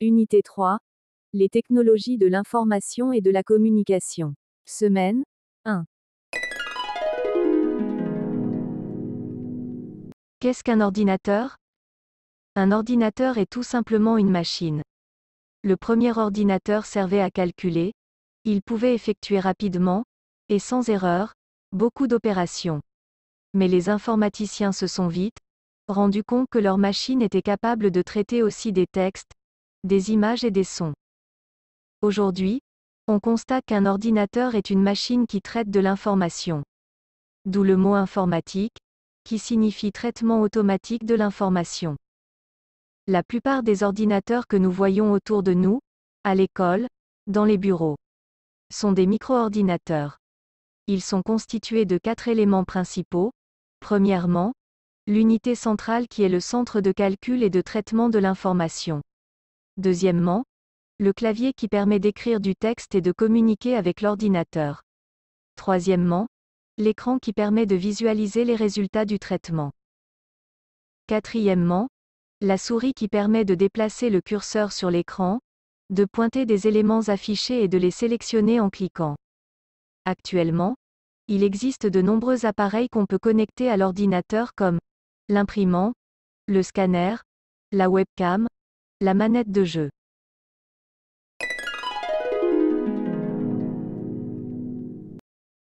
Unité 3. Les technologies de l'information et de la communication. Semaine 1. Qu'est-ce qu'un ordinateur Un ordinateur est tout simplement une machine. Le premier ordinateur servait à calculer, il pouvait effectuer rapidement, et sans erreur, beaucoup d'opérations. Mais les informaticiens se sont vite rendus compte que leur machine était capable de traiter aussi des textes, des images et des sons. Aujourd'hui, on constate qu'un ordinateur est une machine qui traite de l'information. D'où le mot informatique, qui signifie traitement automatique de l'information. La plupart des ordinateurs que nous voyons autour de nous, à l'école, dans les bureaux, sont des micro-ordinateurs. Ils sont constitués de quatre éléments principaux. Premièrement, l'unité centrale qui est le centre de calcul et de traitement de l'information. Deuxièmement, le clavier qui permet d'écrire du texte et de communiquer avec l'ordinateur. Troisièmement, l'écran qui permet de visualiser les résultats du traitement. Quatrièmement, la souris qui permet de déplacer le curseur sur l'écran, de pointer des éléments affichés et de les sélectionner en cliquant. Actuellement, il existe de nombreux appareils qu'on peut connecter à l'ordinateur comme l'imprimant, le scanner, la webcam, la manette de jeu